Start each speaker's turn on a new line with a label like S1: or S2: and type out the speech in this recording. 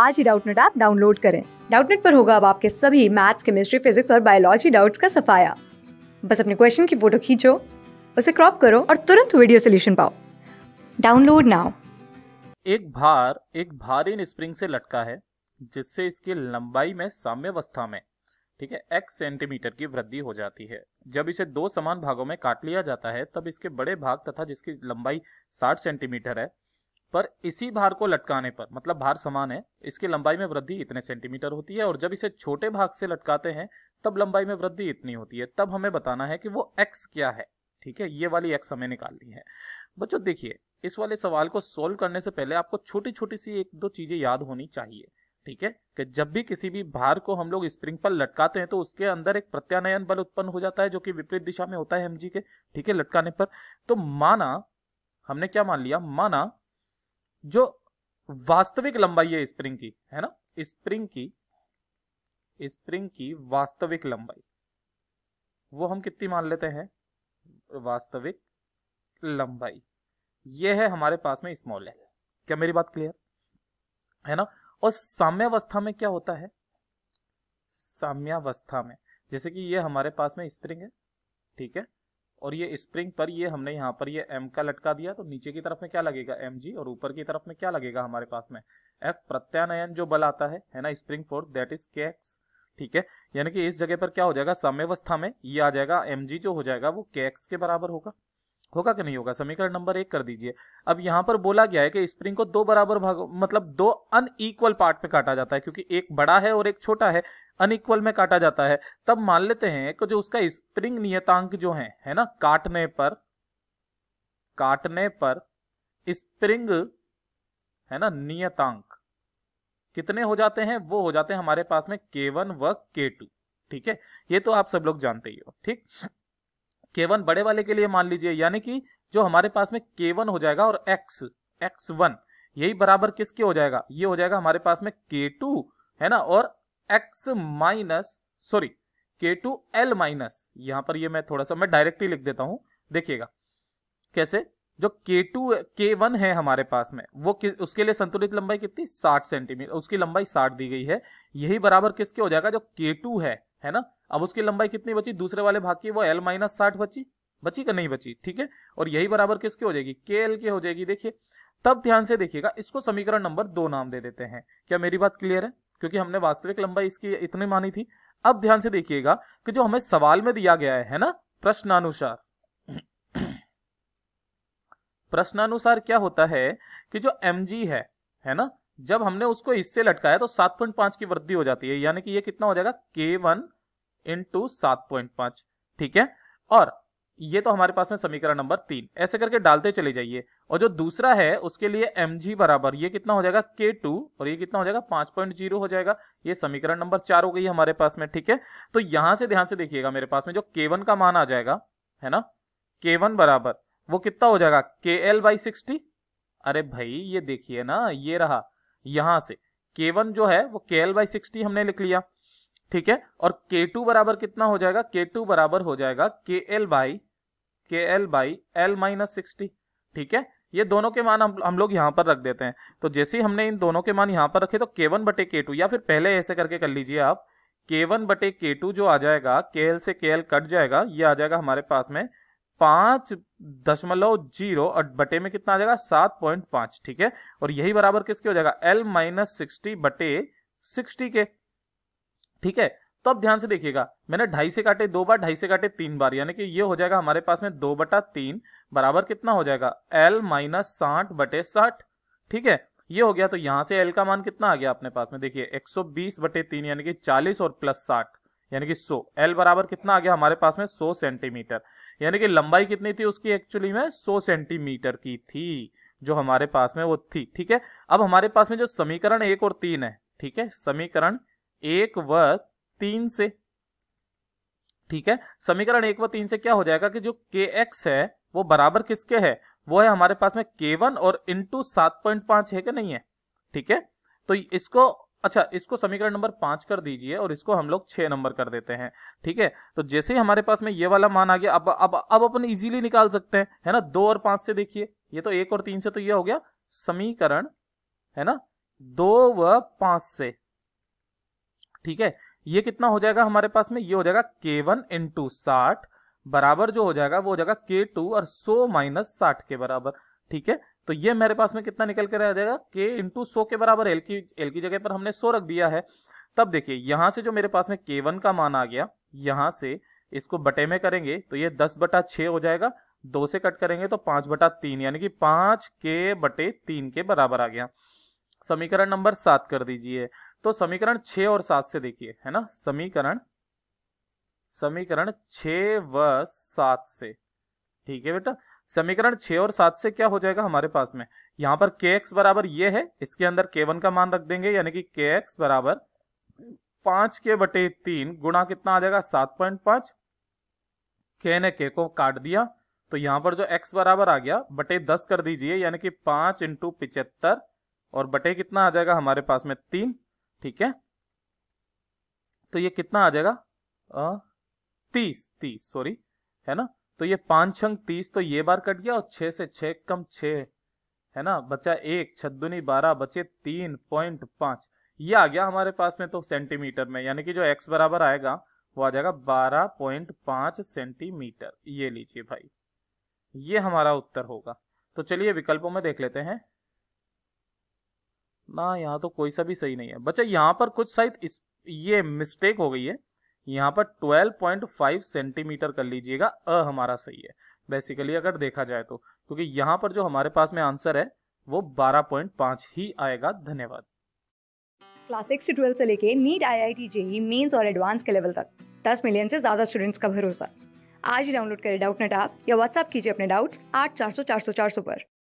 S1: आज ही Doubtnut app download करें डाउटनेट पर होगा अब आपके सभी मैथ्स केमिस्ट्री फिजिक्स और बायोलॉजी डाउट्स का सफाया बस अपने क्वेश्चन की फोटो खींचो उसे क्रॉप करो और तुरंत वीडियो सोल्यूशन पाओ डाउनलोड नाउ एक भार एक भार इन स्प्रिंग से लटका है जिससे इसकी लंबाई में साम्यवस्था में ठीक है एक्स सेंटीमीटर की वृद्धि हो जाती है जब इसे दो समान भागों में काट लिया जाता है तब इसके बड़े भाग तथा जिसकी लंबाई 60 सेंटीमीटर है पर इसी भार को लटकाने पर मतलब भार समान है इसकी लंबाई में वृद्धि इतने सेंटीमीटर होती है और जब इसे छोटे भाग से लटकाते हैं तब लंबाई में वृद्धि इतनी होती है तब हमें बताना है कि वो एक्स क्या है ठीक है ये वाली एक्स हमें निकालनी है बच्चों देखिए इस वाले सवाल को सोल्व करने से पहले आपको छोटी छोटी सी एक दो चीजें याद होनी चाहिए ठीक है कि जब भी किसी भी भार को हम लोग स्प्रिंग पर लटकाते हैं तो उसके अंदर एक प्रत्यानयन बल उत्पन्न हो जाता है जो कि विपरीत दिशा में होता है एमजी के ठीक है लटकाने पर तो माना हमने क्या मान लिया माना जो वास्तविक लंबाई है स्प्रिंग की है ना स्प्रिंग की स्प्रिंग की वास्तविक लंबाई वो हम कितनी मान लेते हैं वास्तविक लंबाई ये है हमारे पास में स्मॉल एल क्या मेरी बात क्लियर है ना और साम्यावस्था में क्या होता है साम्यावस्था में जैसे कि ये हमारे पास में स्प्रिंग है ठीक है और ये स्प्रिंग पर ये हमने यहाँ पर ये एम का लटका दिया तो नीचे की तरफ में क्या लगेगा एम जी और ऊपर की तरफ में क्या लगेगा हमारे पास में एफ प्रत्यानयन जो बल आता है है ना स्प्रिंग फोर्स दैट इज के ठीक है यानी कि इस जगह पर क्या हो जाएगा समयवस्था में ये आ जाएगा एम जी जो हो जाएगा वो के के बराबर होगा होगा कि नहीं होगा समीकरण नंबर एक कर दीजिए अब यहां पर बोला गया है कि स्प्रिंग को दो बराबर भाग मतलब दो अनइक्वल पार्ट में काटा जाता है क्योंकि एक बड़ा है और एक छोटा है अनइक्वल में काटा जाता है तब मान लेते हैं कि जो उसका स्प्रिंग नियतांक जो है है ना काटने पर काटने पर स्प्रिंग है ना नियतांक कितने हो जाते हैं वो हो जाते हैं हमारे पास में के वन व के टू ठीक है ये तो आप सब लोग जानते ही हो ठीक के वन बड़े वाले के लिए मान लीजिए यानी कि जो हमारे पास में के वन हो जाएगा और एक्स एक्स वन यही बराबर किसके हो जाएगा ये हो जाएगा हमारे पास में के टू है ना और एक्स माइनस सॉरी के टू एल माइनस यहां पर ये मैं थोड़ा सा मैं डायरेक्टली लिख देता हूं देखिएगा कैसे जो के टू के वन है हमारे पास में वो उसके लिए संतुलित लंबाई कितनी साठ सेंटीमीटर उसकी लंबाई साठ दी गई है यही बराबर किसके हो जाएगा जो के टू है है ना अब उसकी लंबाई कितनी बची दूसरे वाले भाग की वो एल माइनस साठ बची बची का नहीं बची ठीक है और यही बराबर किसके हो जाएगी के एल की हो जाएगी देखिए तब ध्यान से देखिएगा इसको समीकरण नंबर दो नाम दे देते हैं क्या मेरी बात क्लियर है क्योंकि हमने वास्तविक लंबाई इसकी इतनी मानी थी अब ध्यान से देखिएगा कि जो हमें सवाल में दिया गया है ना प्रश्नानुसार प्रश्नानुसार क्या होता है कि जो एम है है ना जब हमने उसको इससे लटकाया तो सात पॉइंट पांच की वृद्धि हो जाती है यानी कि ये कितना हो जाएगा के वन इंटू सात पॉइंट पांच ठीक है और ये तो हमारे पास में समीकरण नंबर तीन ऐसे करके डालते चले जाइए और जो दूसरा है उसके लिए एम जी बराबर ये कितना हो जाएगा के टू और ये कितना हो जाएगा पांच पॉइंट जीरो हो जाएगा ये समीकरण नंबर चार हो गई हमारे पास में ठीक है तो यहां से ध्यान से देखिएगा मेरे पास में जो के वन का मान आ जाएगा है ना के वन बराबर वो कितना हो जाएगा के एल बाई सिक्सटी अरे भाई ये देखिए ना ये रहा यहां से के वन जो है वो के एल बाई सिक्सटी हमने लिख लिया ठीक है और के टू बराबर कितना हो जाएगा के टू बराबर हो जाएगा के एल बाई के l by l minus sixty ठीक है ये दोनों के मान हम हम लोग यहाँ पर रख देते हैं तो जैसे ही हमने इन दोनों के मान यहाँ पर रखे तो के वन बटे के टू या फिर पहले ऐसे करके कर लीजिए आप के वन बटे के टू जो आ जाएगा के एल से के एल कट जाएगा ये आ जाएगा हमारे पास में पांच दशमलव जीरो और बटे में कितना आ जाएगा सात पॉइंट पांच ठीक है और यही बराबर किसके हो जाएगा एल माइनस सिक्सटी बटे सिक्सटी के ठीक है तो अब ध्यान से देखिएगा मैंने ढाई से काटे दो बार ढाई से काटे तीन बार यानी कि ये हो जाएगा हमारे पास में दो बटा तीन बराबर कितना हो जाएगा एल माइनस साठ बटे साठ ठीक है ये हो गया तो यहां से एल का मान कितना आ गया अपने पास में देखिए 120 बटे तीन यानी कि 40 और प्लस साठ यानी कि 100 एल बराबर कितना आ गया हमारे पास में 100 सेंटीमीटर यानी कि लंबाई कितनी थी उसकी एक्चुअली में 100 सेंटीमीटर की थी जो हमारे पास में वो थी ठीक है अब हमारे पास में जो समीकरण एक और तीन है ठीक है समीकरण एक व तीन से ठीक है समीकरण एक व तीन से क्या हो जाएगा कि जो के एक्स है वो बराबर किसके है वो है हमारे पास में के वन और इंटू सात पॉइंट पांच है कि नहीं है ठीक है तो इसको अच्छा इसको समीकरण नंबर पांच कर दीजिए और इसको हम लोग छह नंबर कर देते हैं ठीक है तो जैसे ही हमारे पास में ये वाला मान आ गया अब अब अब अपन इजीली निकाल सकते हैं है ना दो और पांच से देखिए ये तो एक और तीन से तो ये हो गया समीकरण है ना दो व पांच से ठीक है ये कितना हो जाएगा हमारे पास में ये हो जाएगा के वन इंटू साठ बराबर जो हो जाएगा वो हो जाएगा के टू और सो माइनस साठ के बराबर ठीक है तो ये मेरे पास में कितना निकल के रह जाएगा के इंटू सो के बराबर एल की एल की जगह पर हमने सो रख दिया है तब देखिए यहां से जो मेरे पास में के वन का मान आ गया यहां से इसको बटे में करेंगे तो ये दस बटा छ हो जाएगा दो से कट करेंगे तो पांच बटा तीन यानी कि पांच के बटे तीन के बराबर आ गया समीकरण नंबर सात कर दीजिए तो समीकरण छ और सात से देखिए है ना समीकरण समीकरण छ व सात से ठीक है बेटा समीकरण छ और सात से क्या हो जाएगा हमारे पास में यहां पर के एक्स बराबर ये है इसके अंदर के वन का मान रख देंगे यानी कि के एक्स बराबर पांच के बटे तीन गुणा कितना आ जाएगा सात पॉइंट पांच के ने के को काट दिया तो यहां पर जो एक्स बराबर आ गया बटे दस कर दीजिए यानी कि पांच इंटू पिचहत्तर और बटे कितना आ जाएगा हमारे पास में तीन ठीक है तो ये कितना आ जाएगा आ, तीस तीस सॉरी है ना तो ये पांच छंग तीस तो ये बार कट गया और छह से छ कम छ है ना बचा एक छदुनी बारह बचे तीन पॉइंट पांच ये आ गया हमारे पास में तो सेंटीमीटर में यानी कि जो एक्स बराबर आएगा वो आ जाएगा बारह पॉइंट पांच सेंटीमीटर ये लीजिए भाई ये हमारा उत्तर होगा तो चलिए विकल्पों में देख लेते हैं ना यहाँ तो कोई सा भी सही नहीं है बच्चा यहाँ पर कुछ शायद इस ये मिस्टेक हो गई है यहाँ पर 12.5 सेंटीमीटर कर लीजिएगा अ हमारा सही है बेसिकली अगर देखा जाए तो क्योंकि यहाँ पर जो हमारे पास में आंसर है वो 12.5 ही आएगा धन्यवाद क्लास सिक्स टू ट्वेल्थ से लेके NEET I I T JEE mains और एडवांस के लेवल तक दस मिलियन से ज्यादा स्टूडेंट्स का भरोसा आज ही डाउनलोड करें डाउट नेट आप या व्हाट्सअप कीजिए अपने डाउट्स आठ चार सौ चार सौ चार सौ पर